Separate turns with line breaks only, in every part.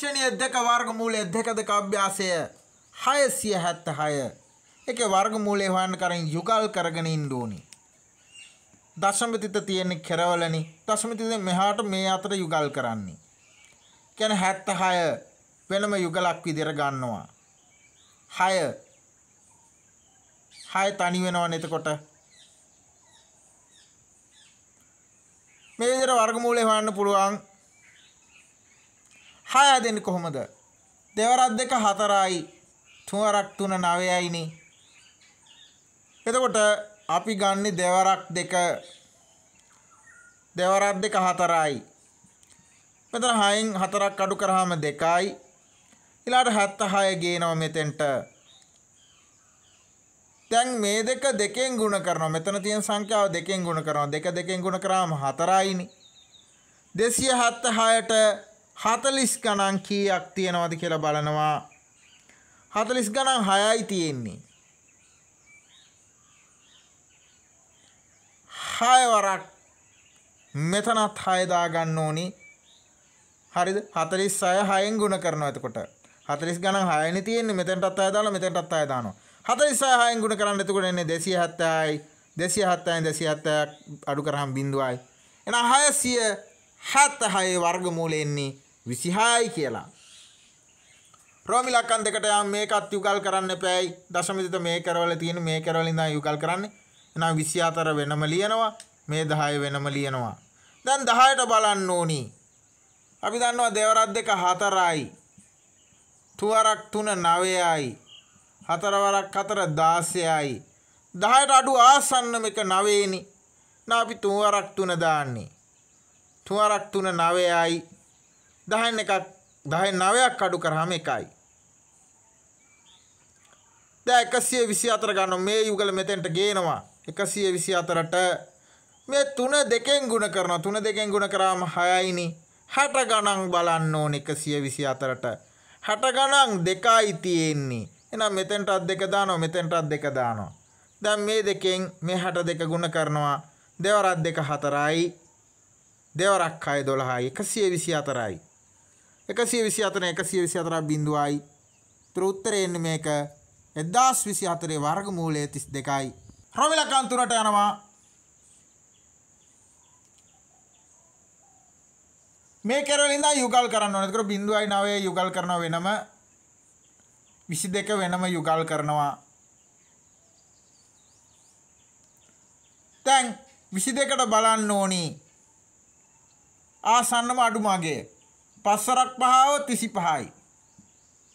ශික්ෂණය දෙක වර්ගමූලය දෙක දෙක අභ්‍යාසය හයසිය හැත්ත හය එක වර්ගමූලය හොයන්න කරින් යුගල් කරගෙන ඉන්ඩෝනි. දශමතිත තියෙන්නේ කෙරවලනි දශමතිත මෙහාට මේ අතර යුගල් කරන්නේ. කැන හැත්ත හය වෙනම යුගලක් විදිර ගන්නවා. හය හය තනි වෙනවා නතකොට මේ විදිර වර්ගමූලය හොයන්න පුළුවන් හය දෙන්නේ කොහොමද? දෙවරක් දෙක හතරයි තුනරක් තුන නවයයිනේ. එතකොට අපි ගන්නේ දෙවරක් දෙක දෙවරක් දෙක හතරයි. මෙතන 6න් 4ක් අඩු කරාම 2යි. ඊළාට 76 ගේනවා මෙතෙන්ට. දැන් මේ දෙක දෙකෙන් ගුණ කරනවා. මෙතන තියෙන සංඛ්‍යාව දෙකෙන් ගුණ කරනවා. දෙක දෙකෙන් ගුණ කරාම 4යිනේ. 276ට හතලිස් ගණන් කීයක් තියෙනවද කියලා බලනවා හතලිස් ගණන් හයයි තියෙන්නේ හයවරක් මෙතනත් හයදා ගන්න ඕනි හරිද හතලිස් අය හයෙන් ගුණ කරනවා එතකොට හතලිස් ගණන් හයනි තියෙන්නේ මෙතනටත් අය දාලා මෙතනටත් අය දානවා හතලිස් අය හයෙන් ගුණ කරන්න එතකොට එන්නේ දෙසිය හැත්තයි දෙසිය හත්තයි දෙසිය හැත්තයක් අඩු කරහම් බිඳුවයි එන හයසිය හැත්ත හයේ වර්ගමූලෙන්නේ විසිහායි කියලා. ප්‍රෝමිලක්කන් දෙකට යම් මේකත් යුගල් කරන්න පැයි දශමිත මේ කරවල තියෙන මේ කරවලින්ද යුගල් කරන්නේ එනම් විසි අතර වෙනම ලියනවා මේ දහය වෙනම ලියනවා. දැන් දහයට බලන්න ඕනි. අපි දන්නවා දෙවරත් දෙක හතරයි. තුවරක් තුන නවයයි. හතරවරක් හතර දාසයයි. දහයට අඩු ආසන්නම එක නවේනි. නා අපි තුවරක් තුන දාන්නේ. තුවරක් තුන නවයයි දහයෙන් එකක් දහයෙන් නවයක් අඩු කරාම එකයි. දැන් 124 ගන්න මේ යුගල මෙතෙන්ට ගේනවා 124ට මේ 3 දෙකෙන් ගුණ කරනවා 3 දෙකෙන් ගුණ කරාම 6යිනි 60 ගණන් බලන්න ඕන 124ට 60 ගණන් දෙකයි තියෙන්නේ එහෙනම් මෙතෙන්ටත් දෙක දානවා මෙතෙන්ටත් දෙක දානවා දැන් මේ දෙකෙන් මේ 62 ගුණ කරනවා දෙවරක් දෙක හතරයි දෙවරක් 6 12යි 124යි එකසිය විසි අතන එකසිය විසි අතරක් බිඳුවයි තුර උත්තරයෙන්න මේක එදදාස් විසි අතරේ වර්ග මූලය තිස් දෙකයි. රොමිලකන් තුනට යනවා මේ කෙරවලින්ද යුගල් කරන්න ඕනේ. ඒකට බිඳුවයි නවයේ යුගල් කරන වෙනම 22 වෙනම යුගල් කරනවා. දැන් 22ට බලන්න ඕනි. ආසන්නම අඩු මාගේ පස්වරක් පහාවොත් විසි පහයි.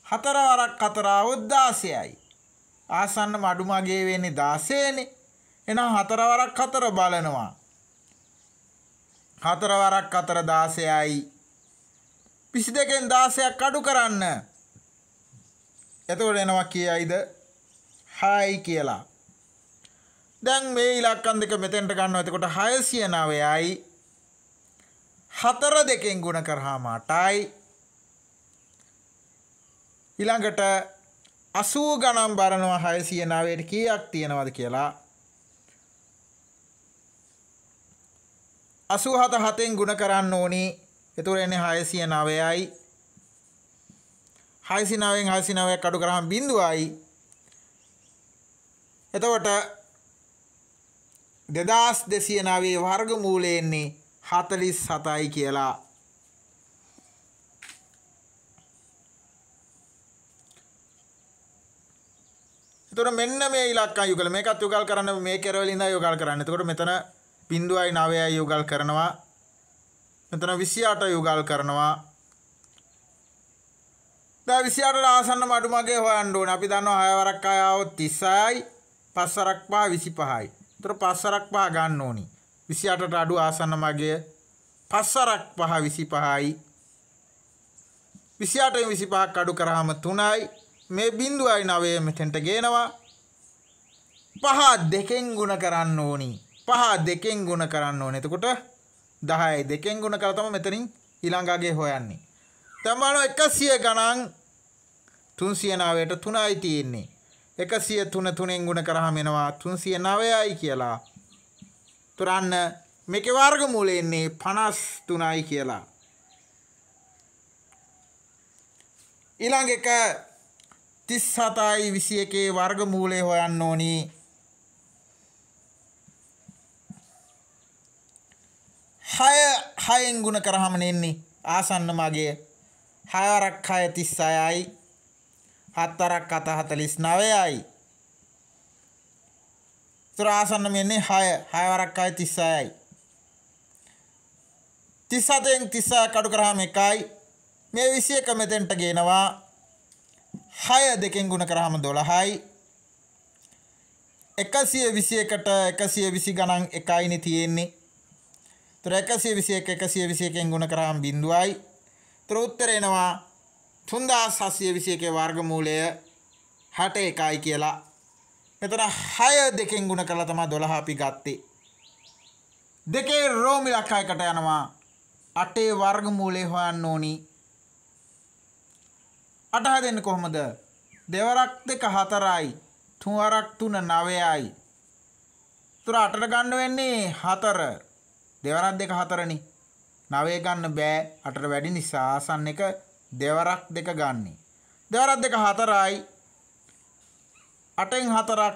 හතරවරක් කතරාවොත් දාසයයි. ආසන්න මඩුමගේ වෙන්නේ දාසේනේ එනම් හතරවරක් හතර බලනවා. හතරවරක් අතර දාසයයි පිසි දෙකෙන් දාසයක් අඩු කරන්න එතකොට එනවා කියයිද හයි කියලා දැන් මේ ඉලක්කන් දෙක මෙතෙන්ට ගන්නවා එතකොට හයසිය නවයයි හතර දෙකෙන් ගුණ කරහාම අටයි ඊළඟට අසූ ගණම් බරනවා හයසිය නවයට කීයක් තියෙනවද කියලා අසූ හත හතෙන් ගුණ කරන්න ඕනි එතුර එන්නේ හයසිය නවයයි හයිසි නවෙන් හයිසි නවයක් අඩු කරහම් බිඳුවයි එතකොට දෙදස් දෙසිය නාවේ වර්ග මූලයෙන්නේ හතලිස් සතයි කියලා එතකොට මෙන්න මේ ඉලක්කම් යුගල මේකත් යුගල් කරන්න මේ කෙරවල ඉඳලා යුගල් කරන්න. එතකොට මෙතන 0යි 9යි යුගල් කරනවා. මෙතන 28 යුගල් කරනවා. දැන් 28ට ආසන්න මඩු මගේ හොයන්න ඕනේ. අපි දන්නවා 6 වරක් ආවොත් 30යි, 5 වරක් 5 25යි. එතකොට 5 වරක් 5 ගන්න ඕනේ. විසි අටට අඩු ආසන්න මගය පස්සරක් පහ විසි පහයි විසියාටෙන් විසි පහක් අඩු කරහම තුනයි මේ බින්දුවයි නවය මෙතෙන්ට ගේනවා පහ දෙකෙන් ගුණ කරන්න ඕනි පහ දෙකෙන් ගුණ කරන්න ඕන එතකොට දහයි දෙකෙන් ගුණ කරතම මෙතනින් ඊළඟගේ හොයන්නේ තමාන එකසිය ගණන් තුන්සියනාවයට තුනයි තියෙන්නේ එකසිය තුන තුනෙන් ගුණ කරහම එනවා තුන්සිය නවයයි කියලා තුරන්න මේක වර්ගමූල එන්නේ 53යි කියලා. ඊළඟ එක 37යි 21ේ වර්ගමූලය හොයන්න ඕනි. හය හයෙන් ගුණ කරාම නෙන්නේ ආසන්න මාගේ හයවරක් හය 36යි හතරක් අත 49යි තුර ආසන්න වෙන්නේ 6 6 වරක් ආයි 36යි 37ෙන් 36 කඩු කරාම 1යි මේ 21 මෙතෙන්ට ගේනවා 6 දෙකෙන් ගුණ කරාම 12යි 121ට 120 ගණන් 1යිනේ තියෙන්නේ තුර 121 121ෙන් ගුණ කරාම බිඳුවයි තුර උත්තර එනවා 3721 වර්ගමූලය 61යි කියලා මෙතන 6 දෙකෙන් ගුණ කරලා තමයි 12 අපි ගත්තේ. දෙකේ රෝමි ලක්ෂයකට යනවා. 8ේ වර්ගමූලය හොයන්න ඕනි. 8 හදන්නේ කොහමද? දෙවරක් දෙක 4යි. තුවරක් 3 9යි. තුර 8ට ගන්න වෙන්නේ 4. දෙවරක් දෙක 4නේ. 9 ගන්න බෑ. 8ට වැඩි නිසා ආසන්න එක දෙවරක් දෙක ගන්න. දෙවරක් දෙක 4යි. අටෙන් හතරක්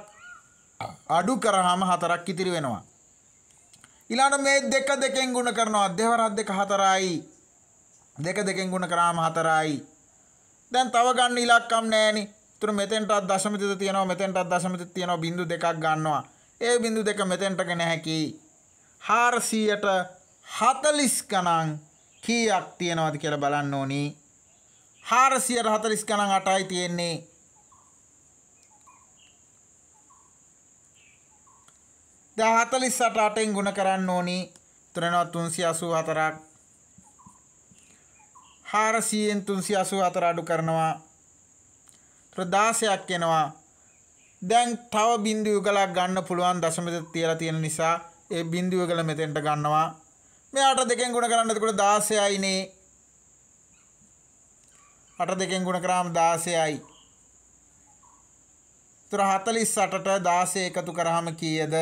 අඩු කරාම හතරක් ඉතිරි වෙනවා. ඊළඟ මේ දෙක දෙකෙන් ගුණ කරනවා. දෙවරක් දෙක හතරයි. දෙක දෙකෙන් ගුණ කරාම හතරයි. දැන් තව ගන්න ඉලක්කම් නැහෙනි. ඒතර මෙතෙන්ටත් දශමිතද තියෙනවා මෙතෙන්ටත් දශමිතද තියෙනවා බිංදු දෙකක් ගන්නවා. ඒ බිංදු දෙක මෙතෙන්ට ගෙන හැකි. 440 ගණන් කීයක් තියෙනවද කියලා බලන්න ඕනි. 440 ගණන් 8යි තියෙන්නේ. දැන් හතලිස් අට අටෙන් ගුණ කරන්න ඕනි තුනනවත් තුන්සිය අසූ හතරක් හාරසීයෙන් තුන්සිය අසූ හතර අඩු කරනවා ප්‍රදාසයක් එනවා දැන් තව බින්දු යුගලක් ගන්න පුළුවන් දශමද තියලා තියෙන නිසා ඒ බින්දු යුගල මෙතෙන්ට ගන්නවා මෙයාට දෙකෙන් ගුණ කරන්න එතකොට 16යිනේ 8 දෙකෙන් ගුණ කරාම 16යි තුර 48ට 16 එකතු කරාම කීයද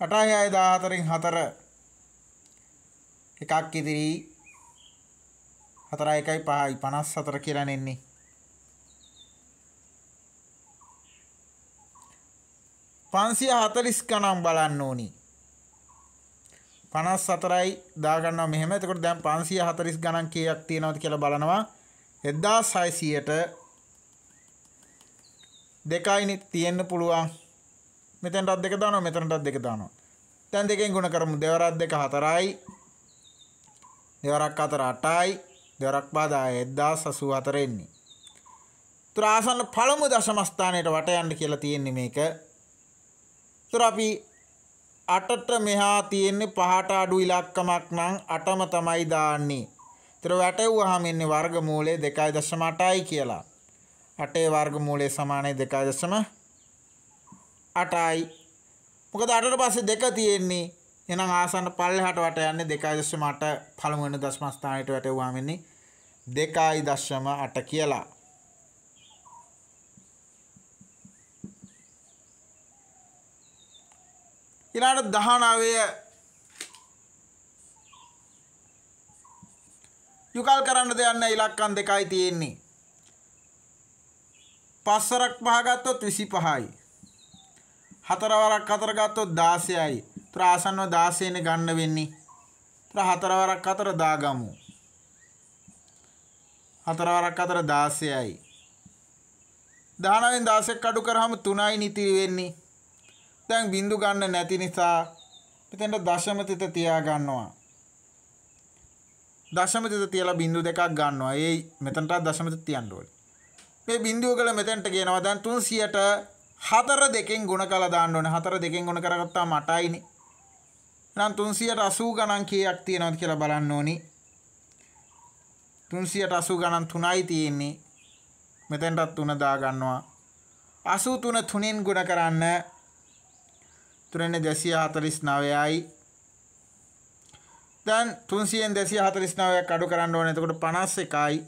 8යි 6 14න් 4 එකක් ඉදිරි 4යි 1යි 5යි 54 කියලා නෙන්නේ පන්සිය හතලිස් ගණන් බලන්න ඕනි පනස් සතරයි දාගන්නවා මෙහෙම එතකොට දැන් පන්සිය හතලිස් ගණන් කීයක් තියෙනවද කියලා බලනවා එදදා සයිසියට දෙකයිනි තියෙන්න්න පුළුවන් මෙතනටත් දෙක දානවා මෙතනටත් දෙක දානවා. දැන් දෙකෙන් ගුණ කරමු. දෙවරක් දෙක 4යි. දෙවරක් 4 8යි. දෙවරක් බාදා 1084 එන්නේ. ඒතර ආසන්න පළමු දශම ස්ථානයට වට යන්න කියලා තියෙන්නේ මේක. ඒතර අපි 8ට මෙහා තියෙන්නේ 5ට අඩු ඉලක්කමක් නම් 8ම තමයි දාන්නේ. ඒතර වැටෙව්වහම එන්නේ වර්ගමූලය 2.8යි කියලා. 8 වර්ගමූලය සමානයි 2.8 අටයි මොකද අටට පස්සේ දෙක තියෙන්නේ එහෙනම් ආසන්න පල්ලෙහාට වට යන්නේ 2.8 පළමු වෙන දශම ස්ථානයට වැටෙවුවාම ඉන්නේ 2.8 කියලා. ඊළඟට 19 යුකල් කරන්න දෙයක් නැහැ ඉලක්කම් දෙකයි තියෙන්නේ. පස්සරක් පහ ගත්තොත් 25යි. හතරවරක් අතර ගත්තොත් 16යි. ඒතර ආසන්නව 16නේ ගන්න වෙන්නේ. ඒතර හතරවරක් අතර දාගමු. හතරවරක් අතර 16යි. 19න් 16ක් අඩු කරාම 3යි නිතිරි වෙන්නේ. දැන් බිඳු ගන්න නැති නිසා මෙතෙන්ට දශම තිත තියා ගන්නවා. දශම තිත තියලා බිඳු දෙකක් ගන්නවා. ඒ මෙතනට දශම තිත තියන්න ඕනේ. මේ බිඳුව කළ මෙතෙන්ට ගෙනවා. දැන් 300ට හතර දෙකෙන් ගුණ කළ දාන්න ඕන හතර දෙකෙන් ගුණ කරගත්තා මටයිනේ නම් 380 ගණන් කීයක් තියෙනවද කියලා බලන්න ඕනි 380 ගණන් 3යි තියෙන්නේ මෙතෙන්ටත් 3 දා ගන්නවා 83 තුනෙන් ගුණ කරන්න 3249යි දැන් 300න් 249ක් අඩු කරන්න ඕනේ එතකොට 51යි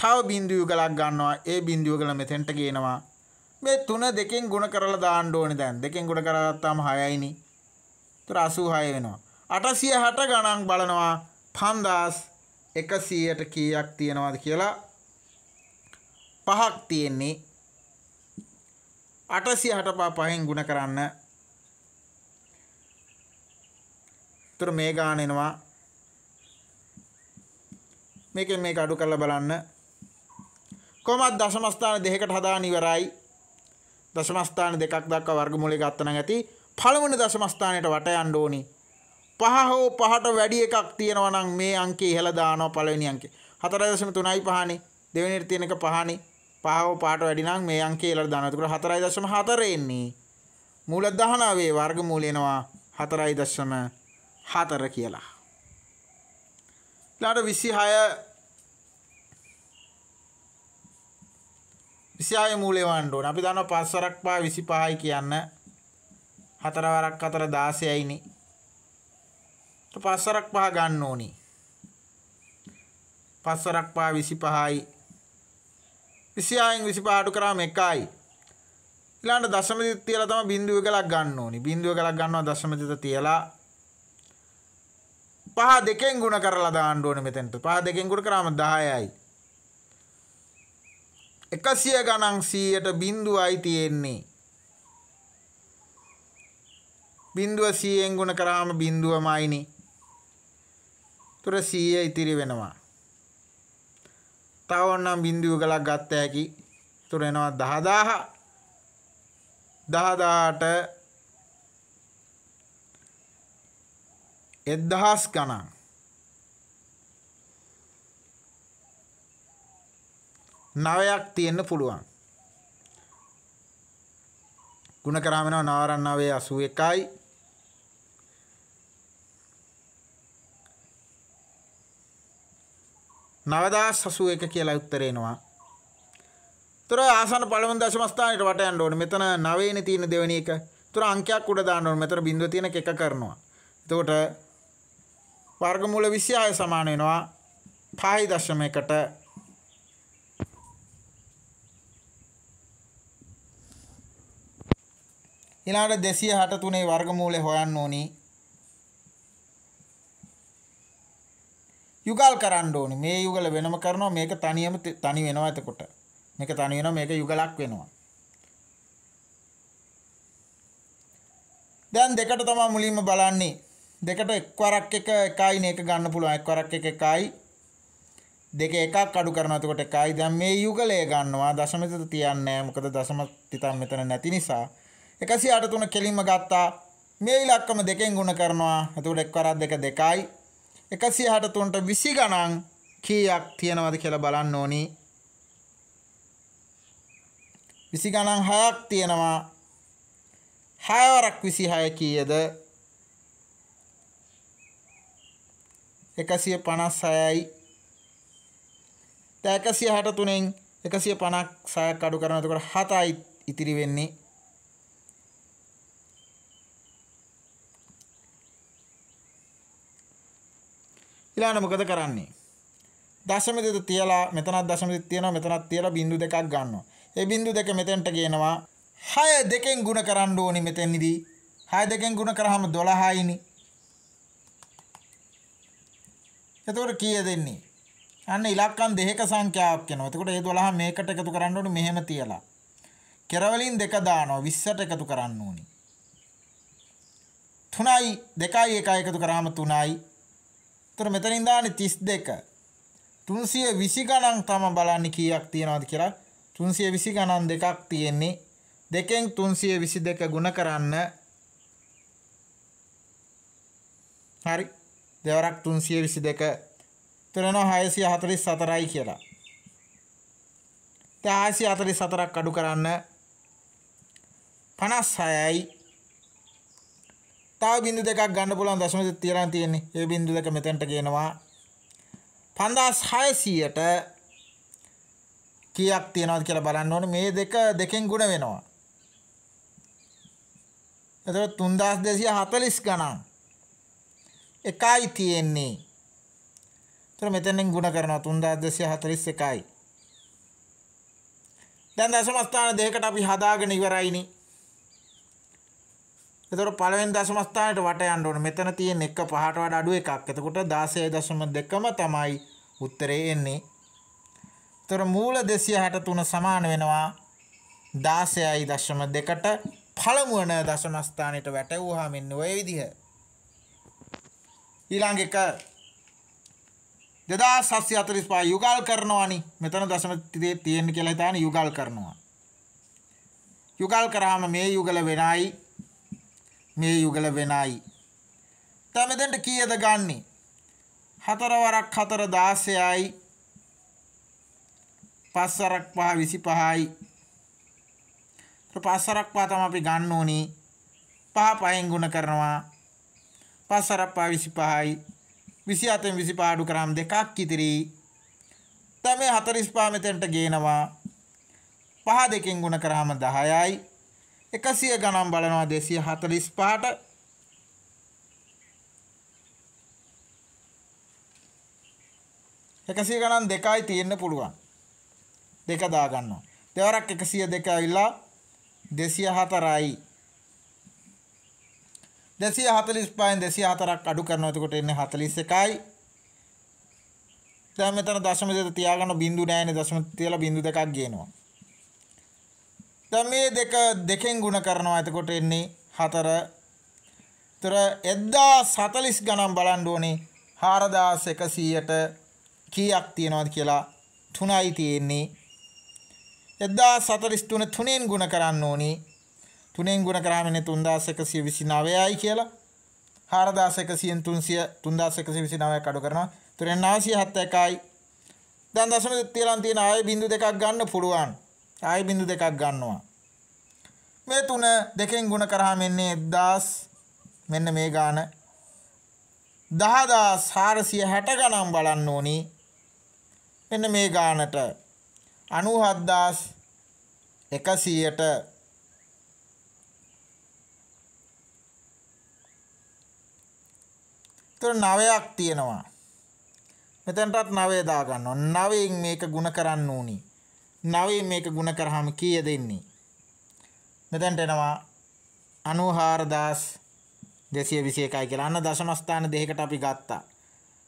තව බිඳුව ගලක් ගන්නවා ඒ බිඳුව ගල මෙතෙන්ට ගේනවා මේ තුන දෙකෙන් ගුණ කරලා දාන්න ඕනේ දැන්. දෙකෙන් ගුණ කරලා ගත්තාම 6යිනේ. ඒතර 86 වෙනවා. 860 ගණන් බලනවා 5100ට කීයක් තියෙනවද කියලා පහක් තියෙන්නේ. 860 පහෙන් ගුණ කරන්න. ඒතර මේ ගාන එනවා මේකෙන් මේක අඩු කරලා බලන්න. කොහොමත් දශම ස්ථාන දෙකකට හදාන ඉවරයි. දශමස්ථාන දෙකක් දක්වා වර්ගමූලයක අත්තන ඇති පළවෙනි දශමස්ථානයට වට යන්න ඕනි. පහ හෝ පහට වැඩි එකක් තියෙනවා නම් මේ අංකේ ඉහළ දානවා පළවෙනි අංකේ. 4.3යි පහනේ. දෙවෙනියට තියෙන එක පහනේ. පහ හෝ පහට වැඩි නම් මේ අංකේ ඉහළට දානවා. ඒකට 4.4 එන්නේ. මූල 19 වර්ගමූල එනවා 4.4 කියලා. ඊළඟ 26 විසියාය මූලේ වන්න ඕන. අපි දන්නවා පස්වරක් පහ 25යි කියන්න. හතර වරක් හතර 16යිනේ. පස්වරක් පහ ගන්න ඕනි. පස්වරක් පහ 25යි. 25න් 25 අඩු කරාම 1යි. ඊළඟට දශම දිත් තියලා තමයි බිඳුව එකලක් ගන්න ඕනි. බිඳුව එකලක් ගන්නවා දශම දිත තියලා පහ දෙකෙන් ගුණ කරලා දාන්න ඕනේ මෙතෙන්ට. පහ දෙකෙන් ගුණ කරාම 10යි. එකසිය ගණන් සීයට බින්දුවයි තියෙන්නේ. බින්දුව සීයෙන් ගුණ කරාම බින්දුවමයිනි. තුර සීය ඉතිරි වෙනවා. තව ඔන්නම් බින්දුව ගලක් ගත්ත හැකි. තුර එනවා 10000. 10000ට 1000 ගණන් නවයක් තියෙන්න පුළුවන්. ගුණ කරාම වෙනවා නවරන් නවයේ 81යි නවදාස් හසුව එක කියලා උත්තරේනවා තුර ආසන පළමු දශමස්ථානයට වට යන්න ඕනේ මෙතන නවයනේ තියෙන දෙවෙනි එක තුර අංකයක් උඩ දාන්න ඕනේ මෙතන බිඳුව තියෙන එක කරනවා එතකොට වර්ගමූල 26 සමාන වෙනවා 5.1ට ඊළඟට 263 වර්ගමූලය හොයන්න ඕනි. යුගල් කරන්න ඕනි. මේ යුගල වෙනම කරනවා මේක තනියම තනි වෙනවා එතකොට. මේක තනි වෙනවා මේක යුගලක් වෙනවා. දැන් දෙකට තමයි මුලින්ම බලන්නේ. දෙකට එක්වරක් එක එකයි මේක ගන්න පුළුවන්. එක්වරක් එක එකයි දෙක එකක් අඩු කරනවා එතකොට එකයි දැන් මේ යුගලය ගන්නවා දශමෙත තියන්නේ මොකද දශම තිතන් මෙතන නැති නිසා එකසි අට තුන කෙලින්ම ගත්තා මේ ඉලක්කම දෙකෙන් ගුණ කරනවා එතකොට එක්වරක් දෙක දෙකයි එකසි හට තුන්ට විසි ගණන් කීයක් තියෙනවද කියලා බලන්න ඕනි විසි ගණන් හයක් තියෙනවා හයවරක් විසි හය කීයද එකසිය පනස් සයයි තැකසිය හට තුනෙන් එකසිය පනක් සයක් අඩු කරනතකොට හතයි ඉතිරි වෙන්නේ ඊළඟට මොකද කරන්නේ? දශමදෙද තියලා මෙතනත් දශමදෙද තියනවා මෙතනත් තියලා බිංදු දෙකක් ගන්නවා. ඒ බිංදු දෙක මෙතෙන්ට ගේනවා. 6 දෙකෙන් ಗುಣ කරන්න ඕනි මෙතෙන්දී. 6 දෙකෙන් ಗುಣ කරාම 12යිනි. එතකොට කීයද එන්නේ? අන්න ඉලක්කම් දෙකක සංඛ්‍යාවක් වෙනවා. එතකොට ඒ 12 මේකට එකතු කරන්න ඕනි මෙහෙම තියලා. කෙරවලින් දෙක දානවා 20ට එකතු කරන්න ඕනි. 3යි 2යි 1යි එකතු කරාම 3යි තොර මෙතනින් දාන්නේ 32 320 ගණන් තම බලන්නේ කීයක් තියනවද කියලා 320 ගණන් දෙකක් තියෙන්නේ දෙකෙන් 322 ගුණ කරන්න හරි දෙවරක් 322 තුරන 644යි කියලා. දැන් 644ක් අඩු කරන්න 56යි තව බිඳු දෙකක් ගන්න පුළුවන් දශමයක තියලා තියෙන්නේ. ඒ බිඳු දෙක මෙතෙන්ට ගේනවා 5600ට කීයක් තියනවද කියලා බලන්න ඕනේ. මේ දෙක දෙකෙන් ගුණ වෙනවා. එතකොට 3240 ගණන් එකයි තියෙන්නේ. එතකොට මෙතෙන්ෙන් ගුණ කරනවා 3241යි. දැන් දශම ස්ථාන දෙකකට අපි හදාගෙන ඉවරයිනේ. එතකොට පළවෙනි දශම ස්ථානයට වට යන්න ඕනේ. මෙතන තියෙන එක පහට වඩා අඩු එකක්. එතකොට 16.2ම තමයි උත්තරේ එන්නේ. එතකොට මූල 263 සමාන වෙනවා 16.2ට පළමු වෙන දශම ස්ථානයට වැටෙවුවාම මෙන්න ওই විදිහ. ඊළඟ එක 2745 යුගල් කරනවානි. මෙතන දශම තියෙන්නේ කියලා හිතාන යුගල් කරනවා. යුගල් කරාම මේ යුගල වෙනයි මේ යුගල වෙනයි. තැමදට කියද ගන්නේ. හතරවරක් හතර දාසයයි පස්සරක් පහ විසි පහයි පස්සරක් පාතම අපි ගන්න ඕනි පහ පහෙන් ගුණ කරනවා පස්සරක් පා විසි පහයි විසි අතෙන් විසි පාඩු කරම් දෙකක් ඉතිරි තම හතරිස් පාමතෙන්ට ගේනවා පහ දෙකෙන් ගුණ කරාම දහයයි එකසිය ගණන් බලනවා දෙසිය හතලිස් පහට එකසිය ගණන් දෙකයි තියෙන්න පුළුවන් දෙක දාගන්නවා දෙවරක් එකසිය දෙක ඉල්ලා දෙසිය හතරයි දෙසිය හතලිස් පහෙන් දෙසිය හතරක් අඩු කරනවා එතකොට එන්නේ හතලිස් එකයි දැන් මෙතන දශම දෙක තියාගන්න බින්දු නැහැනේ දශම තියලා බින්දු දෙකක් ගේනවා දැන් මේ දෙක දෙකෙන් ගුණ කරනවා එතකොට එන්නේ 4 තොර 1040 ගණන් බලන්න ඕනේ 4100ට කීයක් තියෙනවද කියලා තුනයි තියෙන්නේ 1043 තුනෙන් ගුණ කරන්න ඕනේ තුනෙන් ගුණ කරාම එන්නේ 3129යි කියලා 4100න් 300 3129 කඩ කරනවා එතකොට 971යි දැන් දශම තියලා තියෙන ආයෙ බිඳු දෙකක් ගන්න පුළුවන් ආයි බිඳු දෙකක් ගන්නවා. මේ තුන දෙකෙන් ගුණ කරාම එන්නේ 1000 මෙන්න මේ ගාන 10460 ගණන් බලන්න ඕනි. මෙන්න මේ ගානට 97100ට තොර නවයක් තියෙනවා. මෙතැන්ටත් නවේ දාගන්නවා. නවයෙන් මේක ගුණ කරන්න ඕනි. නවයෙන් මේක ගුණ කරහම කීය දෙන්නේ. මෙතැන්ට එනවා අනුහාරදාස් දෙසිය විසිය එකයි කියලා අන්න දශමස්ථාන දෙකට අපි ගත්තා.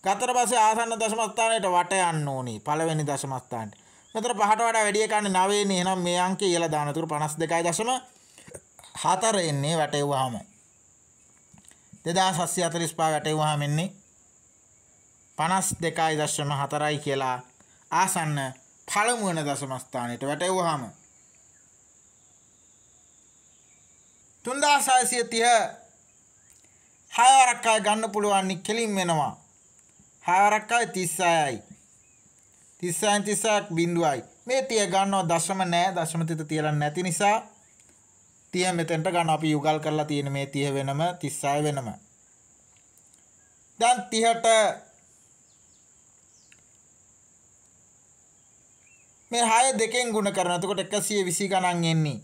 ගතර පස්සේ ආසන්න දශමස්ථානයට වට යන්න ඕනි පළවෙනි දශමස්ථානට. මෙතන පහට වඩා වැඩි එකන්නේ නවයනේ එහෙනම් මේ අංකය ඉහළ දාන තුරු 52.4 එන්නේ වැටෙව්වහම. 2745 වැටෙව්වහම එන්නේ 52.4යි කියලා ආසන්න පළමු වෙන දශමස්ථානයට වැටෙවහම 3630 හයවරක් අය ගන්න පුළුවන් කෙලින් වෙනවා. හයවරක් අය 36යි. 36න් 36ක් බිඳුවයි. මේ 30 ගන්නවා දශම නෑ දශම තිත තියලා නැති නිසා 30 මෙතෙන්ට ගන්න අපි යුගල් කරලා තියෙන මේ 30 වෙනම 36 වෙනම. දැන් 30ට මේ හය දෙකෙන් ගුණ කරන එතකොට එකසිය විසි ගණන් එන්නේ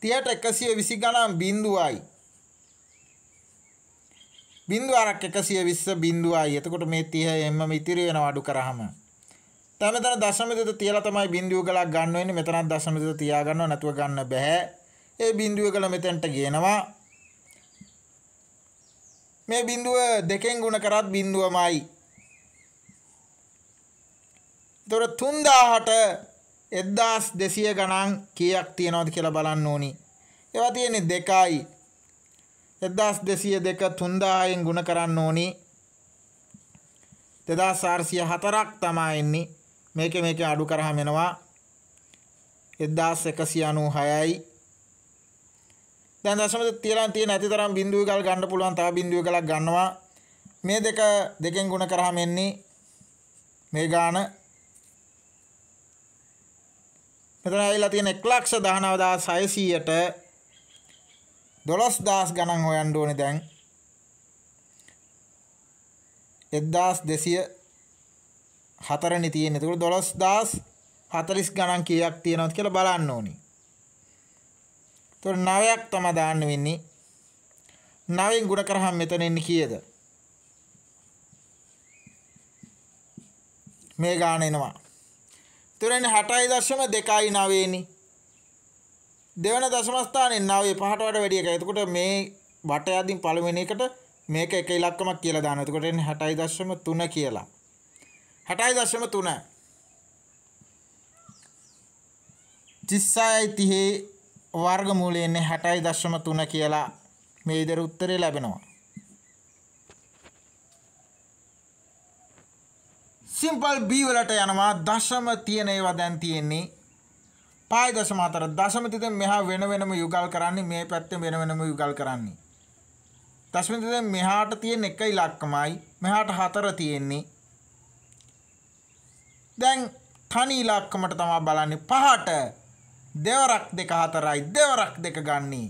තියට එකසිය විසි ගණන් බින්දුවයි බින්දුවාරක් එකසිය විස්ස බින්දුවයි එතකොට මේ තිය එම ඉතිරි වෙන අඩු කරහම තැ මෙතන දශමිතත තියලා තමයි බින්දුව කලක් ගන්න වෙන්නේ මෙතනත් දශමිතත තියාගන්නව නැතුව ගන්න බෑ ඒ බින්දුව කළ මෙතෙන්ට ගේනවා මේ බින්දුව දෙකෙන් ගුණ කරත් බින්දුවමයි තොර තුන්දාහට එද්දාස් දෙසිය ගණන් කීයක් තියෙනවද කියලා බලන්න ඕනි. ඒවා තියෙන්නේ දෙකයි. එද්දාස් දෙසිය දෙක තුන්දායෙන් ගුණ කරන්න ඕනි. දෙදස් සාර්සිය හතරක් තමා එන්නේ මේක මේක අඩු කරහම එනවා එද්දාස් එකසිය අනූ හයයි දැන් දශමද තියලා තියෙන ඇති තරම් බිඳුව ගල් ගන්න පුළුවන් තව බිඳුව ගලක් ගන්නවා මේ දෙක දෙකෙන් ගුණ කරාම එන්නේ මේ ගාන මෙතන ඇවිල්ලා තියෙන 119600ට 12000 ගණන් හොයන්න ඕනේ දැන් 1204 නේ තියෙන්නේ. ඒකට 12040 ගණන් කීයක් තියෙනවද කියලා බලන්න ඕනේ. ඒතකොට 9ක් තමයි දාන්න වෙන්නේ. 9ෙන් ගුණ කරාම මෙතන එන්නේ කීයද? මේ ගාන එනවා තුරෙන් හැටයි දශම දෙකයි නවේනි දෙවන දශමස්ථානය නවේ පහට වඩ වැඩිය එක එතකොට මේ බට අදින් පළවෙෙන එකට මේක එක ඉලක්කමක් කියලා දානතකොට එන්න හැටයි දශම තුන කියලා හැටයි දශම තුන චිස්සායි තිහේ වර්ග මූලයන්නේ හැටයි දශම තුන කියලා මේ ඉදර උත්තරේ ලැබෙනවා සිම්පල් B වලට යනවා දශම තියෙන ඒවා දැන් තියෙන්නේ පාය දශම හතර දශම තිතෙන් මෙහා වෙන වෙනම යුගල් කරන්නේ මේ පැත්තෙන් වෙන වෙනම යුගල් කරන්නේ දශම තිතෙන් මෙහාට තියෙන එක ඉලක්කමයි මෙහාට හතර තියෙන්නේ දැන් තනි ඉලක්කමට තමයි බලන්නේ පහට දෙවරක් දෙක හතරයි දෙවරක් දෙක ගන්නේ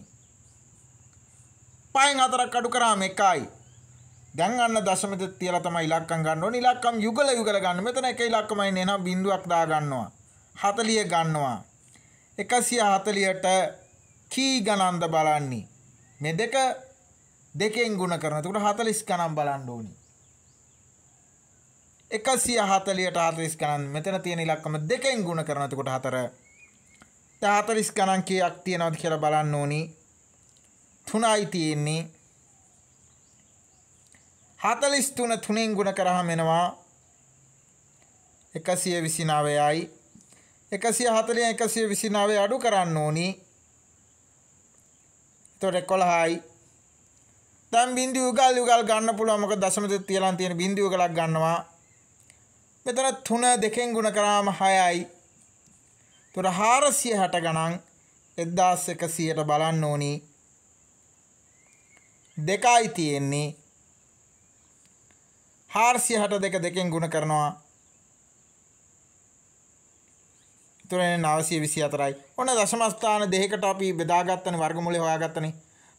පයින් හතරක් අඩු කරාම එකයි දැන් අන්න දශමෙත තියලා තමයි ඉලක්කම් ගන්න ඕනේ. ඉලක්කම් යුගල යුගල ගන්න. මෙතන එක ඉලක්කමයි නේ නම් බිඳුවක් දා ගන්නවා. 40 ගන්නවා. 140ට කී ගණන්ද බලන්නේ. මේ දෙක දෙකෙන් ගුණ කරන. එතකොට 40 ගණන් බලන්න ඕනේ. 140ට 40 ගණන් මෙතන තියෙන ඉලක්කම දෙකෙන් ගුණ කරන. එතකොට 4 40 ගණන් කීයක් තියනවද කියලා බලන්න ඕනේ. 3යි තියෙන්නේ හතලිස් තුන තුනින් ගුණ කරහම එනවා එකසිය විසිනාවයයි එකසිය හතලිය එකසිය විසිනාවේ අඩු කරන්න ඕනි තොට කොළහායි තැම් බින්දි උගල් යුගල් ගන්න පුළුවමක දශමත තියලන් තියෙන බින්දිය කලක් ගන්නවා මෙතන තුන දෙකෙන් ගුණ කරාම හයයි තුර හාරසිය හැට ගණන් එද්දාස් එකසියට බලන්න ඕනි දෙකයි තියෙන්නේ හාර්සිය හට දෙක දෙකෙන් ගුණ කරනවා තුරෙන් නවසය විසි අතරයි ඔන්න දශමස්ථාන දෙකට අපි බෙදාගත්තන වර්ගමුලේ හොයාගත්තන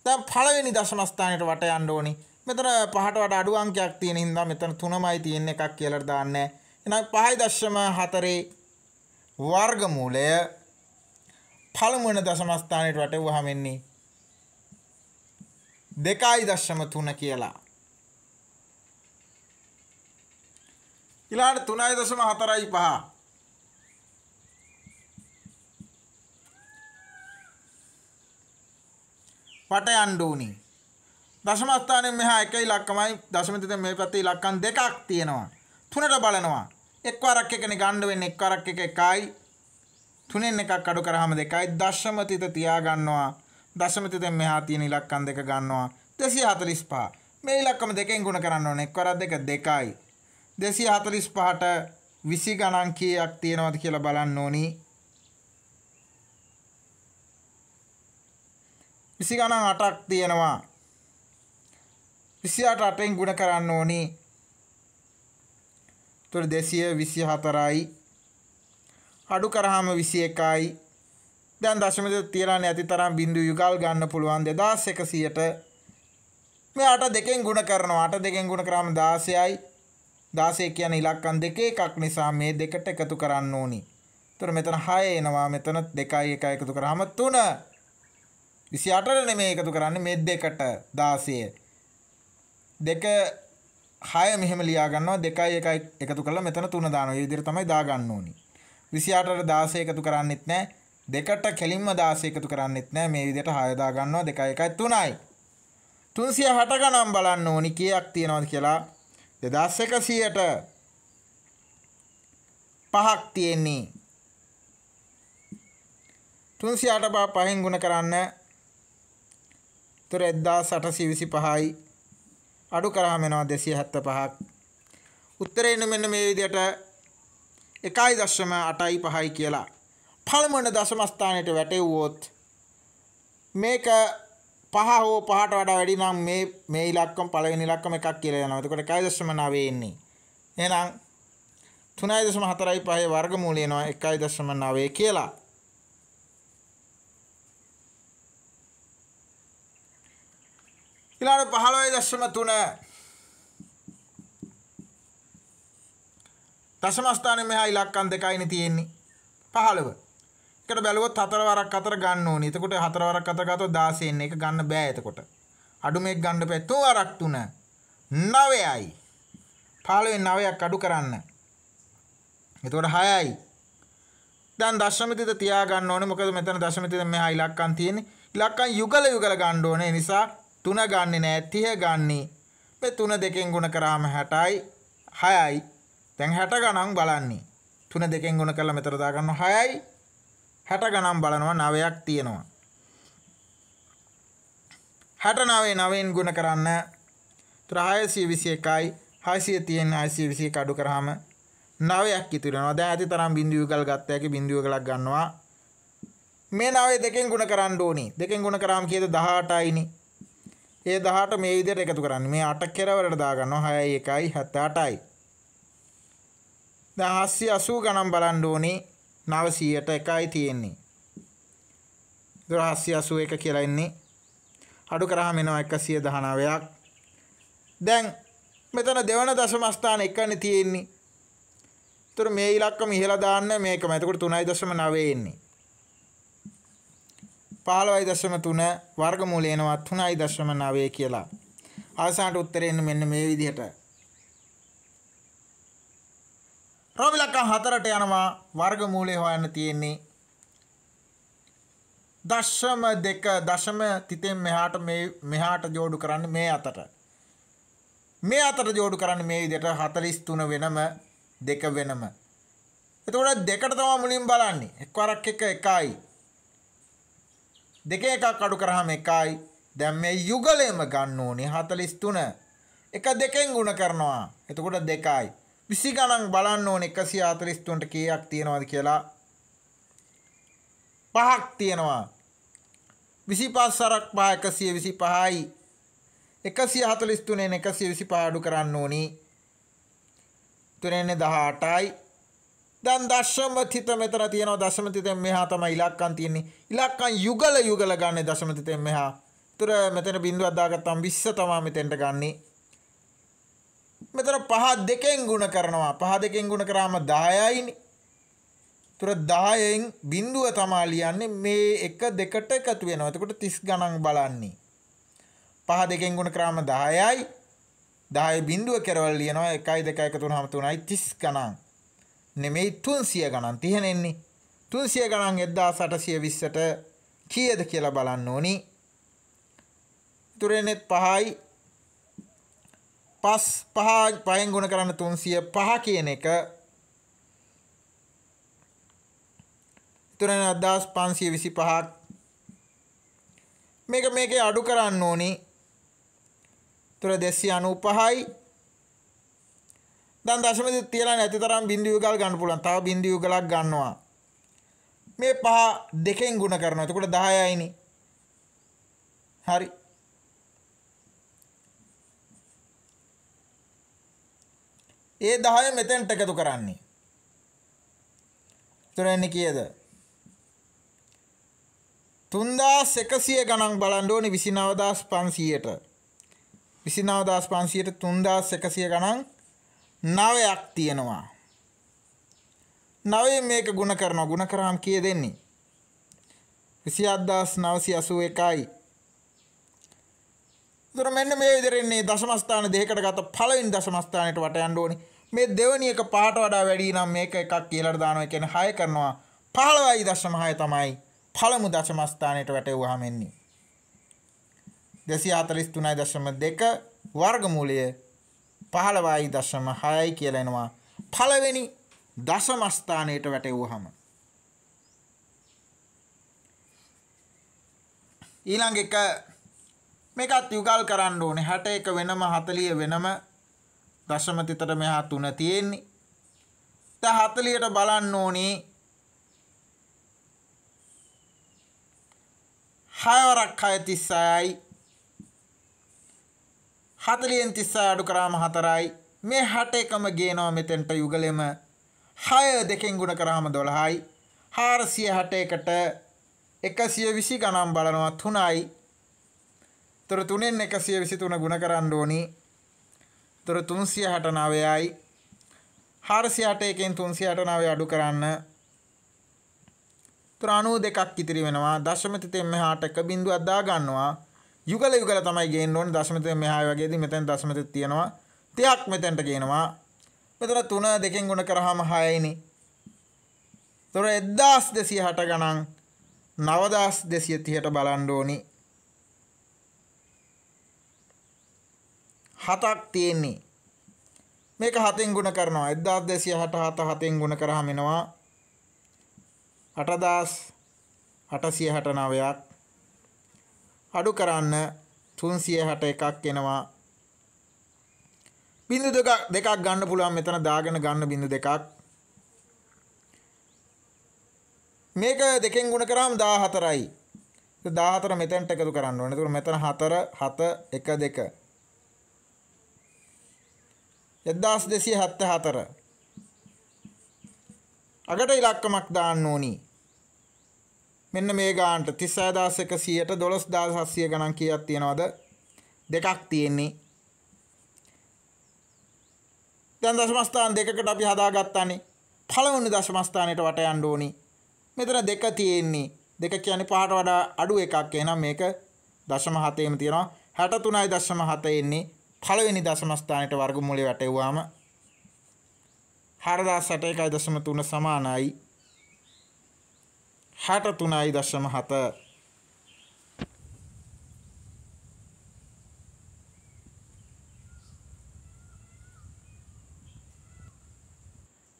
දැන් පළවෙනි දශමස්ථානයට වට යන්න ඕනි මෙතන පහට වට අඩු අංකයක් තියෙන හින්දා මෙතන තුනමයි තියෙන එකක් කියලා දාන්න එහෙනම් පහයි දශම හතරේ වර්ගමූලය පළමුවන දශමස්ථානයට වටවුවහම එන්නේ දෙකයි දශම තුන කියලා ඉලාට තුනයි දශම හතරයි පහ පට යන්න ඕනි දශම ස්ථානයේ මෙහා එක ඉලක්කමයි දශම තිතෙන් මේ පැත්තේ ඉලක්කම් දෙකක් තියෙනවා තුනට බලනවා එක්වරක් එකනේ ගන්න වෙන්නේ එක්වරක් එක එකයි තුනෙන් එකක් අඩු කරාම දෙකයි දශම තිත තියා ගන්නවා දශම තිතෙන් මෙහා තියෙන ඉලක්කම් දෙක ගන්නවා 245 මේ ඉලක්කම දෙකෙන් ගුණ කරන්න ඕනේ එක්වරක් දෙක දෙකයි දෙසිය හතලිස් පහට විසි ගණන් කීයක් තියෙනවද කියලා බලන්න ඕනි. විසි ගණන් අටක් තියෙනවා. විසියාට අටෙන් ගුණ කරන්න ඕනි. තුර දෙසිය විසි හතරයි. අඩු කරහම විසි එකයි. දැන් දශමද තියලා නැති තරම් බිඳු යුගල් ගන්න පුළුවන් දෙදස් එකසියට මේ අට දෙකෙන් ගුණ කරනවා අට දෙකෙන් ගුණ කරාම දාසයයි දාසේ කියන ඉලක්කන් දෙක එකක් නිසා මේ දෙකට එකතු කරන්න ඕනි. තුර මෙතන හය එනවා මෙතන දෙකයි එක එකතු කරහම තුන විසි අටරන මේ එකතු කරන්න මෙ දෙකට දාසය. දෙක හය මෙහම ලියාගන්නවා දෙකයි එකයි එකතු කළ මෙතන තුන දාන විදිර තමයි දාගන්න ඕනි. විසි අටට දාසය එකතු කරන්නෙත් නෑ දෙකට කෙලින්ම දාසය එකතු කරන්නෙත් නෑ මේ විදිට හයදාගන්නවා දෙකයි එකයි තුනයි. තුන්සිය හටගනම් බලන්න ඕනි කියයක් තියෙනවද කියලා දෙදස් එකසියට පහක් තියෙන්නේ තුන්සි අට බා පහෙන් ගුණ කරන්න තුර එද්දා සටසි විසි පහයි අඩු කරහමෙනවා දෙසිය හැත්ත පහක් උත්තරේන මෙන්න මේ විදියට එකයි දශම අටයි පහයි කියලා පළමන දශමස්ථානයට වැටෙව්වොත් මේක පහ හෝ පහට වඩා වැඩි නම් මේ මේ ඉලක්කම පළවෙනි ඉලක්කම එකක් කියලා යනවා. එතකොට 1.9 එන්නේ. එහෙනම් 3.45 වර්ගමූලය එනවා 1.9 කියලා. ඊළඟ 15.3 දශම ස්ථානයේ මෙහා ඉලක්කම් දෙකයිනේ තියෙන්නේ 15 එකට බැලුවොත් හතර වරක් අතර ගන්න ඕනේ. එතකොට හතර වරක් අතර ගත්තොත් 16 එන්නේ. ඒක ගන්න බෑ එතකොට. අඩුම එක ගන්න බෑ. 3 වරක් 3 9යි. 15 9ක් අඩු කරන්න. එතකොට 6යි. දැන් දශමිතිත තියා ගන්න ඕනේ. මොකද මෙතන දශමිතිත මෙහා ඉලක්කම් තියෙන්නේ. ඉලක්කම් යුගල යුගල ගන්න ඕනේ. නිසා 3 ගන්නෙ නෑ 30 ගන්නෙ. මේ 3 දෙකෙන් ගුණ කරාම 60යි 6යි. දැන් 60 ගණන් බලන්නේ. 3 දෙකෙන් ගුණ කරලා මෙතන දා ගන්න 6යි හැට ගනම් බලනවා නවයක් තියෙනවා. හැට නවේ නවෙන් ගුණ කරන්න ත්‍රහයසිය විසි එකයි හසිය තියෙන් අසිය විසි කඩු කරහම නවයක් ඉතුරෙනවා දැ ඇති තරම් බිඳියු කල් ගත්තයක බිඳියුව කළක් ගන්නවා මේ නවේ දෙකෙන් ගුණ කරන්න ඕනි දෙකෙන් ගුණ කරාම් කියද දහටයිනි ඒ දහට මේ විදියට එකතු කරන්න මේ අට කෙරවලට දාගන්නවා හයයි එකයි හැත්තාටයි දහස්සි අසූ ගනම් බලන්න ඕනේ 900ට එකයි තියෙන්නේ. ඒතර 781 කියලා ඉන්නේ. අඩු කරාම එනවා 119ක්. දැන් මෙතන දෙවන දශම ස්ථාන එකනේ තියෙන්නේ. ඒතර මේ ඉලක්කම ඉහලා දාන්න මේකම. එතකොට 3.9 එන්නේ. 15.3 වර්ගමූල එනවා 3.9 කියලා. ආසන්නට උත්තරේ එන්නේ මෙන්න මේ විදිහට. රෝවිලක්කා හතරට යනවා වර්ගමූලේ හොයන්න තියෙන්නේ දශම දෙක දශම තිතෙන් මෙහාට මෙහාට ජෝඩු කරන්න මේ අතට. මේ අතට ජෝඩු කරන්න මේ විදිහට 43 වෙනම දෙක වෙනම. එතකොට දෙකට තමයි මුලින් බලන්නේ. එකවරක් එක එකයි. දෙකේ එකක් අඩු කරාම එකයි. දැන් මේ යුගලෙම ගන්න ඕනේ 43. එක දෙකෙන් ගුණ කරනවා. එතකොට දෙකයි. විසි ගණන් බලන්න ඕන එකසි අතරිස්තුන්ට කයක් තියෙනවද කියලා පහක් තියෙනවා විසි පස්සරක් පහ එකසිය විසි පහයි එකසිය හතුලිස්තුනෙන් එකසිය විසි පාඩු කරන්න ඕනි තුනෙන්නේ දහටයි දැන් දශමතිත මෙතර තියෙනවා දශමතිතෙන් මෙහා තමයි ඉලක්කම් තියෙන්නේ ඉලක්කම් යුගල යුගල ගන්න දශමතිතෙන් මෙහා තුර මෙතන බිඳුවක් දාගත්තම 20 තමයි මෙතෙන්ට ගන්නේ මෙතන පහ දෙකෙන් ගුණ කරනවා. පහ දෙකෙන් ගුණ කරාම 10යිනේ. තුර 10න් බිඳුව තමා ලියන්නේ මේ එක දෙකට එකතු වෙනවා. එතකොට 30 ගණන් බලන්නේ. පහ දෙකෙන් ගුණ කරාම 10යි. 10 බිඳුව කෙරවල ලියනවා 1 2 1 3 3යි 30 ගණන්. නෙමෙයි 300 ගණන් 30 නෙන්නේ. 300 ගණන් 1820ට කීයද කියලා බලන්න ඕනි. ඉතුරු එන්නේ 5යි පස් පහ පයෙන් ගුණ කරන්න තුන්සිය පහ කියන එක තුරෙන අදදාස් පන්සිය විසි පහක් මේක මේක අඩු කරන්න ඕනි තුර දෙස්සි අනු පහයි දැන් දශම තියලා නැති තරම් බිඳියුගල් ගන්න පුළුවන් තව බිඳියුගලක් ගන්නවා මේ පහ දෙකෙන් ගුණ කරනවා එතකොට 10යිනේ හරි ඒ 10 මෙතෙන්ට එකතු කරන්නේ. තුරන්නේ කීයද? 3100 ගණන් බලන්න ඕනේ 29500ට. 29500ට 3100 ගණන් 9ක් තියෙනවා. 9 මේක ಗುಣ කරනවා. ಗುಣ කරාම කීය දෙන්නේ? 27981යි දුර මෙන්න මේ විදිරෙන්නේ දශමස්ථාන දෙකට ගත පලවින් දශමස්ථානයට වට අන්ඩෝනි මේ දෙවනි එක පහට වඩා වැඩි නම් මේක එකක් කියලට දානව එකෙන හය කරනවා පහළවයි දශමහය තමයි පළමු දශමස්ථානයට වැටව්වාමෙන්නේ. දෙසි අතලිස් තුනයි දශම දෙක වර්ගමූලය පහළවායි දශම හයයි කියලෙනවා පළවෙනි දසමස්ථානයට වැටව්හම. ඊළඟ එක මේකත් යුගල් කරන්න ඕනේ 61 වෙනම 40 වෙනම දශම තිතර මෙහා 3 තියෙන්නේ. දැන් 40ට බලන්න ඕනේ 6 වරක් 6 36යි 40න් 36 අඩු කරාම 4යි මේ 61ම ගේනවා මෙතෙන්ට යුගලෙම 6 දෙකෙන් ගුණ කරාම 12යි 461ට 120 ගණන් බලනවා 3යි තොර තුනෙන් එකසිය විසි තුන ගුණ කරන්න ඕනි තොර තුන්සිය හටනාවයයි හාරසියාට එකෙන් තුන්සිය හටනාවේ අඩු කරන්න තොර අනූ දෙකක් ඉතිරි වෙනවා දශමතිතෙන් මෙහාට එක බිඳු අදා ගන්නවා යුගල යුගල තමයි ගේන්න ඕනේ දශමතිතෙන් මෙහා වගේදී මෙතෙන් දශමතිත තියෙනවා තයක් මෙතෙන්ට ගේනවා මෙතන තුන දෙකෙන් ගුණ කරහම හයයිනේ තොර එද්දාස් දෙසිය හට ගණන් නවදස් දෙසිය තිහට බලන්ඩෝනි හතක් තියෙන්නේ මේක හතෙන් ගුණ කරනවා එදදාත් දෙසිය හට හත හතෙන් ගුණ කරහමෙනවා අටදස් අටසිය හටනවයක් අඩු කරන්න තුන්සිය හට එකක් එනවා බිඳු දෙක දෙකක් ගන්න පුළුවන් මෙතන දාගෙන ගන්න බිඳු දෙකක් මේක දෙකෙන් ගුණ කරාම 14යි 14 මෙතෙන්ට එකතු කරන්න ඕනේ. එතකොට මෙතන 4 7 1 2 එදදාස් දෙසිය හැත්ත හතර අගට ඉලක්කමක් දාන්න ඕනි මෙන්න මේ ගාන්ට තිස්සෑදස් එක සියයට දොළොස් දා සස්සිය ගණන් කියත් තියෙනවද දෙකක් තියෙන්නේ දැන් දශමස්ථාන දෙකකට අපි හදාගත්තානේ පළවුණු දශමස්ථානයට වට යන්න ඕනි මෙතන දෙක තියෙන්නේ දෙක කියන්නේ පහට වඩා අඩු එකක් එහෙනම් මේක දශම හතේම තියෙනවා හැට තුනයි දශම හත එන්නේ පළවෙනි දශමස්ථානයට වර්ගමූලය වැටෙව්වාම හරදස් සට එකයි දශම තුන සමානයි හට තුනයි දශම හත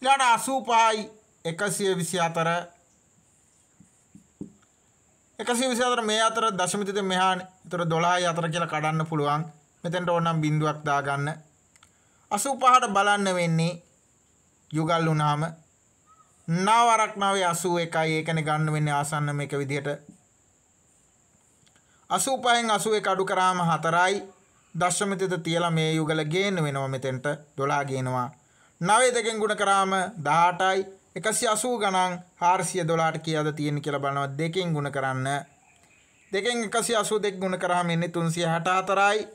ඊළඟ අසූපයි එකසිය විසි අතර එකසිය විසි අතර මේ අතර දශමිතිත මෙහාන තොර දොලා අතර කියලා කඩන්න පුළුවන් මෙතැනට ඕනම් බින්දුවක් දාගන්න අසූපහට බලන්න වෙන්නේ යුගල් වුණාම නාවරක්නාවේ අසූ එකයි ඒකන ගන්න වෙන්න ආසන්නම එක විදිහට අසූපයෙන් අසුව එක අඩු කරාම හතරයි දශමතිත තියලා මේ යුගල ගේන්න වෙනවා මෙතෙන්ට දොලා ගේනවා නවේ දෙකෙන් ගුණ කරාම දහටයි එකසි අසූ ගණන් හාර්සිය දොලාට කියද තියෙන කියලා බලනවා දෙකෙන් ගුණ කරන්න දෙකෙන් එකසි අසූ දෙක් ගුණ කරාම එන්නේ තුන්සිය හැට හතරයි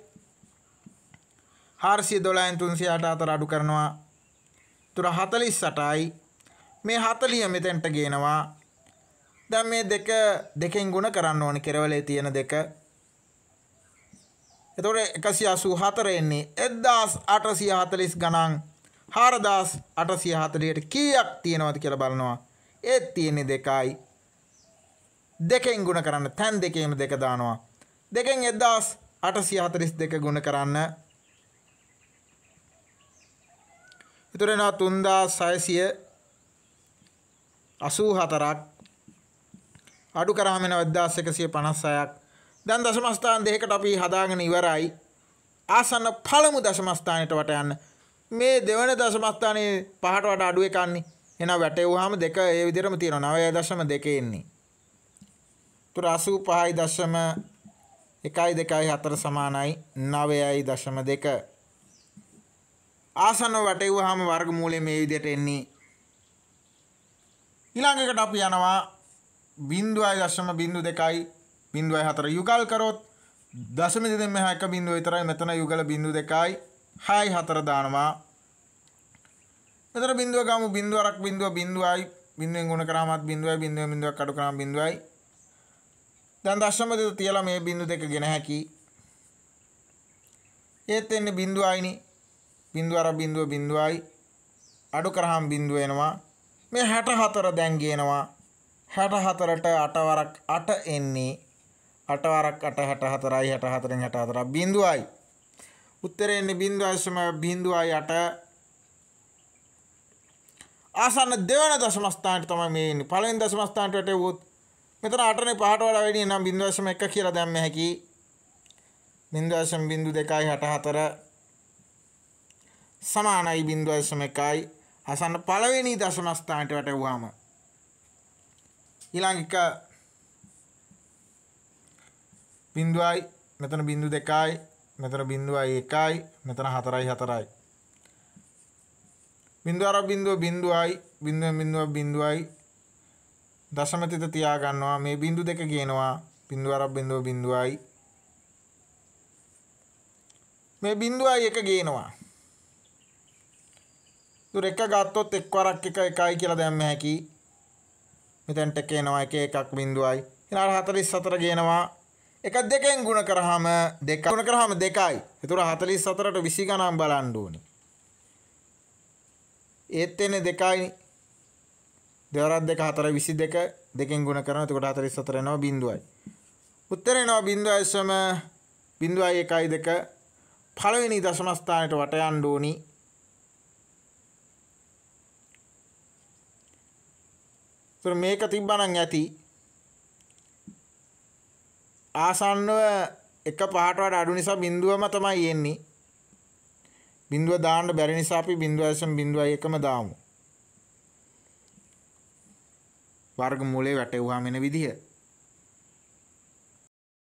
හාරසිය දොලායින් තුන්සියාට අතර අඩු කරනවා තුර හතලිස් සටයි මේ හතලිය මෙතැන්ට ගේනවා දැන් මේ දෙක දෙකෙන් ගුණ කරන්න ඕනි කෙරවලේ තියෙන දෙක එතකොට එකසි අසූ හතර එන්නේ එද්දාස් අටසිය හතලිස් ගණන් හාරදාස් අටසිය හතලියට කීයක් තියෙනවද කියලා බලනවා ඒත් තියෙන්නේ දෙකයි දෙකෙන් ගුණ කරන්න තැන් දෙකේම දෙක දානවා දෙකෙන් එද්දාස් අටසිය හතලිස් දෙක ගුණ කරන්න එතකොට එනවා 3684ක් අඩු කරාම එනවා 1156ක් දැන් දශම ස්ථාන දෙකකට අපි හදාගෙන ඉවරයි ආසන්න පළමු දශම ස්ථානයට වට යන්න මේ දෙවන දශම ස්ථානයේ පහට වඩා අඩු එකක් නේ එහෙනම් වැටෙව්වහම දෙක ඒ විදිහටම තියෙනවා 9.2 එන්නේ තුර 85.1යි 2යි 4 සමානයි 9.2 ආසන්න වැටෙව්වහම වර්ගමූලයේ මේ විදිහට එන්නේ. ඊළඟකට අපි යනවා 0.02යි 0.4 යුගල් කරොත් දශම දෙකෙන් මෙහා එක බිඳුව විතරයි මෙතන යුගල 0.2යි 6යි 4 දානවා. මෙතන බිඳුව ගාමු බිඳුවක් බිඳුව බිඳුවයි බිඳුවෙන් ගුණ කරාමත් බිඳුවයි බිඳුවෙන් බිඳුවක් අඩු කරාම බිඳුවයි. දැන් දශම දෙක තියලා මේ බිඳු දෙක ගෙන හැකි. ඒත් එන්නේ බිඳුවයිනේ බිඳුව අර බිඳුව බිඳුවයි අඩු කරහම් බිඳුව එනවා මේ 64 දැන් ගේනවා 64ට 8 වරක් 8 එන්නේ 8 වරක් 8 64යි 64න් 64 බිඳුවයි උත්තරේ එන්නේ බිඳුවයි සම බිඳුවයි 8 ආසන්න දෙවන දශම ස්ථානට තමයි මේ ඉන්නේ පළවෙනි දශම ස්ථානට වැටෙවොත් මෙතන 8නේ 5ට වඩා වැඩි නම් 0.1 කියලා දැම්ම හැකි 0.02යි 64 සමානයි බින්දුව ඇසම එකයි අසන්න පළවෙනි දශමස්ථානයට වැටව්වාම. ඊළඟක බින්දුවයි මෙතන බින්දු දෙකයි මෙතන බින්දුවයි එකයි මෙතන හතරයි හතරයි. බින්දුවර බින්දුව බින්දුවයි බින්දුව බින්දුව බින්දුවයි දශමතිත තියාගන්නවා මේ බින්දු දෙක කියනවා බින්දුවර බින්දුව බින්දුවයි මේ බින්දුවයි එක ගේනවා දුර එක ගත්තොත් එක්වරක් එක එකයි කියලා දැම්ම හැකි මෙතැන්ට එක එනවා එක එකක් බිඳුවයි එනාට හතලිස් සතර ගෙනවා එක දෙකෙන් ගුණ කරහම දෙක ගුණ කරහම දෙකයි එතුර හතලිස් සතරට විසි ගනම් බලන්ඩුවනි ඒත් එන දෙකයි දෙවරත් දෙක හතර විසි දෙක දෙකෙන් ගුණ කරන තුකට හතලිස් සතර එනවා බිඳුවයි උත්තරෙනවා බිඳුවයිසම බිඳුවයි එකයි දෙක පළවෙනි දශමස්ථානයට වටයන්ඩෝනිි තුර මේක තිබ්බනං ඇති ආසන්නව එක පාටවට අඩු නිසා බින්දුවම තමයි එන්නේ බින්දුව දාන්න බැරි නිසා අපි බින්දුව ඇසම් බින්දුවයි එකම දාමු වර්ග මූලේ වැටෙව්වාම එන විදිහ